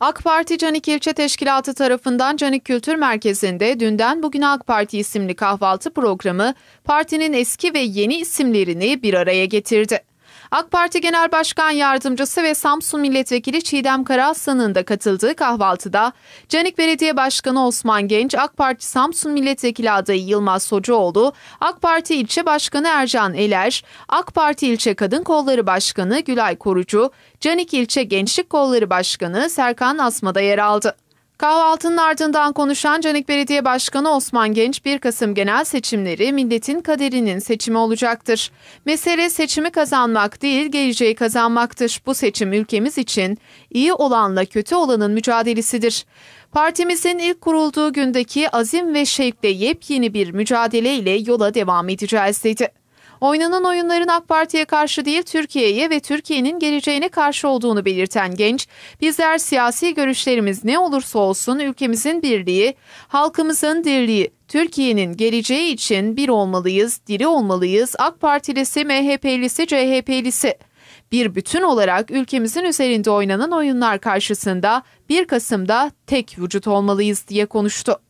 AK Parti Canik İlçe Teşkilatı tarafından Canik Kültür Merkezi'nde dünden bugün AK Parti isimli kahvaltı programı partinin eski ve yeni isimlerini bir araya getirdi. AK Parti Genel Başkan Yardımcısı ve Samsun Milletvekili Çiğdem Karaslan'ın da katıldığı kahvaltıda Canik Belediye Başkanı Osman Genç, AK Parti Samsun Milletvekili adayı Yılmaz Hocaoğlu, AK Parti İlçe Başkanı Ercan Eler, AK Parti İlçe Kadın Kolları Başkanı Gülay Korucu, Canik İlçe Gençlik Kolları Başkanı Serkan Asma'da yer aldı. Kahvaltının ardından konuşan Canik Belediye Başkanı Osman Genç 1 Kasım genel seçimleri milletin kaderinin seçimi olacaktır. Mesele seçimi kazanmak değil geleceği kazanmaktır. Bu seçim ülkemiz için iyi olanla kötü olanın mücadelesidir. Partimizin ilk kurulduğu gündeki azim ve şevkle yepyeni bir mücadeleyle yola devam edeceğiz dedi. Oynanan oyunların AK Parti'ye karşı değil Türkiye'ye ve Türkiye'nin geleceğine karşı olduğunu belirten genç, bizler siyasi görüşlerimiz ne olursa olsun ülkemizin birliği, halkımızın dirliği, Türkiye'nin geleceği için bir olmalıyız, diri olmalıyız, AK Partilisi, MHP'lisi, CHP'lisi bir bütün olarak ülkemizin üzerinde oynanan oyunlar karşısında 1 Kasım'da tek vücut olmalıyız diye konuştu.